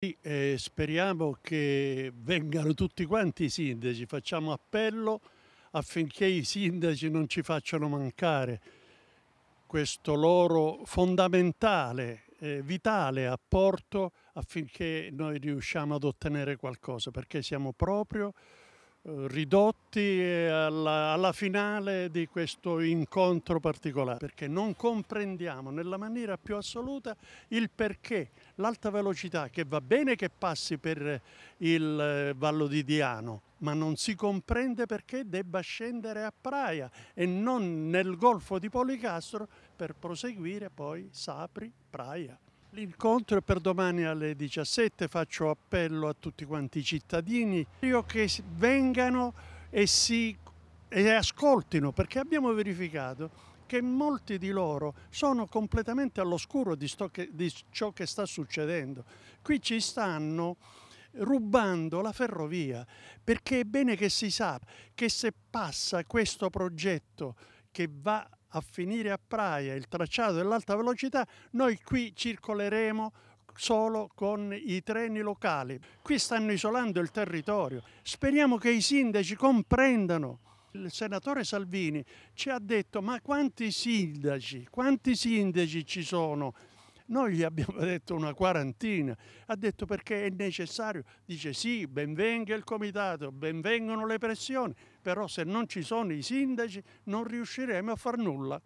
Sì, eh, speriamo che vengano tutti quanti i sindaci, facciamo appello affinché i sindaci non ci facciano mancare questo loro fondamentale, eh, vitale apporto affinché noi riusciamo ad ottenere qualcosa, perché siamo proprio ridotti alla, alla, finale di questo incontro particolare, perché non comprendiamo nella maniera più assoluta il perché l'alta velocità, che va bene che passi per il eh, Vallo di Diano, ma non si comprende perché debba scendere a Praia e non nel Golfo di Policastro per proseguire poi Sapri-Praia. L'incontro è per domani alle 17, faccio appello a tutti quanti i cittadini io che vengano e, si, e ascoltino perché abbiamo verificato che molti di loro sono completamente all'oscuro di, di, ciò che sta succedendo. Qui ci stanno rubando la ferrovia perché è bene che si sappia che se passa questo progetto che va a finire a Praia, il tracciato dell'alta velocità, noi qui circoleremo solo con i treni locali. Qui stanno isolando il territorio. Speriamo che i sindaci comprendano. Il senatore Salvini ci ha detto ma quanti sindaci, quanti sindaci ci sono noi gli abbiamo detto una quarantina, ha detto perché è necessario, dice sì, benvenga il comitato, benvengono le pressioni, però se non ci sono i sindaci non riusciremo a far nulla.